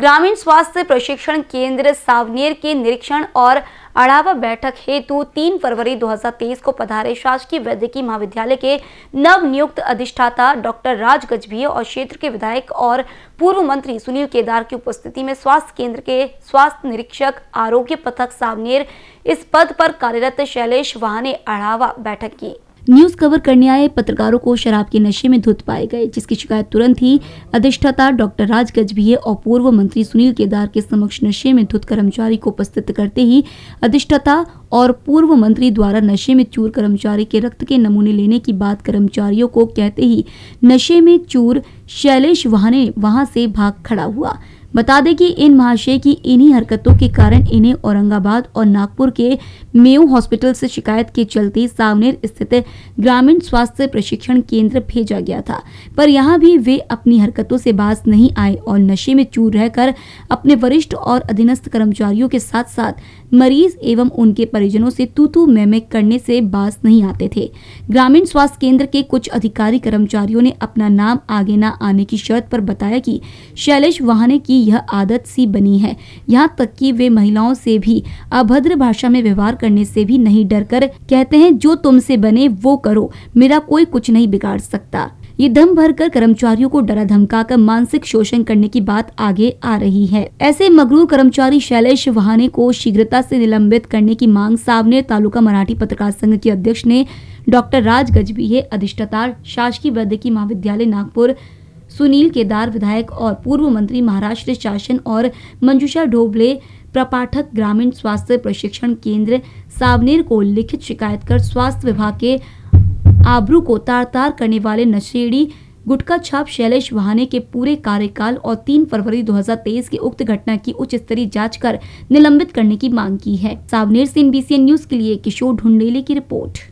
ग्रामीण स्वास्थ्य प्रशिक्षण केंद्र सावनेर के निरीक्षण और अड़ावा बैठक हेतु 3 फरवरी 2023 को पधारे शासकीय वैद्यकीय महाविद्यालय के नव नियुक्त अधिष्ठाता डॉक्टर राज गजबीय और क्षेत्र के विधायक और पूर्व मंत्री सुनील केदार की उपस्थिति में स्वास्थ्य केंद्र के स्वास्थ्य निरीक्षक आरोग्य पथक सावनेर इस पद पर कार्यरत शैलेश वाह ने अड़ावा बैठक की न्यूज कवर करने आए पत्रकारों को शराब के नशे में धुत पाए गए जिसकी शिकायत तुरंत ही अधिष्ठाता डॉक्टर राज गजभिये और पूर्व मंत्री सुनील केदार के समक्ष नशे में धुत कर्मचारी को उपस्थित करते ही अधिष्ठाता और पूर्व मंत्री द्वारा नशे में चूर कर्मचारी के रक्त के नमूने लेने की बात कर्मचारियों को कहते ही नशे में चूर शैलेश वहाने वहां से भाग खड़ा हुआ बता दें कि इन महाशय की इन्हीं हरकतों के कारण इन्हें औरंगाबाद और नागपुर के मेयू हॉस्पिटल से शिकायत के चलते सावनेर स्थित ग्रामीण स्वास्थ्य प्रशिक्षण केंद्र भेजा गया था पर यहाँ भी वे अपनी हरकतों से बाज नहीं आए और नशे में चूर रहकर अपने वरिष्ठ और अधीनस्थ कर्मचारियों के साथ साथ मरीज एवं उनके परिजनों से तू तू मैमे करने से बाज नहीं आते थे ग्रामीण स्वास्थ्य केंद्र के कुछ अधिकारी कर्मचारियों ने अपना नाम आगे न आने की शर्त पर बताया कि शैलेश वाहने की यह आदत सी बनी है यहाँ तक कि वे महिलाओं से भी अभद्र भाषा में व्यवहार करने से भी नहीं डरकर कहते हैं जो तुमसे बने वो करो मेरा कोई कुछ नहीं बिगाड़ सकता ये दम भर कर कर्मचारियों को डरा धमका कर मानसिक शोषण करने की बात आगे आ रही है ऐसे मगरूर कर्मचारी शैलेश वहाने को शीघ्रता से निलंबित करने की मांग सावनेर तालुका मराठी पत्रकार संघ के अध्यक्ष ने डॉक्टर राज गजबी अधिष्ठता शासकीय की महाविद्यालय नागपुर सुनील केदार विधायक और पूर्व मंत्री महाराष्ट्र शासन और मंजूषा ढोबले प्रपाठक ग्रामीण स्वास्थ्य प्रशिक्षण केंद्र सावनेर को लिखित शिकायत कर स्वास्थ्य विभाग के आबरू को तार तार करने वाले नशेड़ी गुटखा छाप शैलेश वहाने के पूरे कार्यकाल और 3 फरवरी 2023 की उक्त घटना की उच्च स्तरीय जांच कर निलंबित करने की मांग की है सावनेर से एनबीसी न्यूज के लिए किशोर ढुंडेले की रिपोर्ट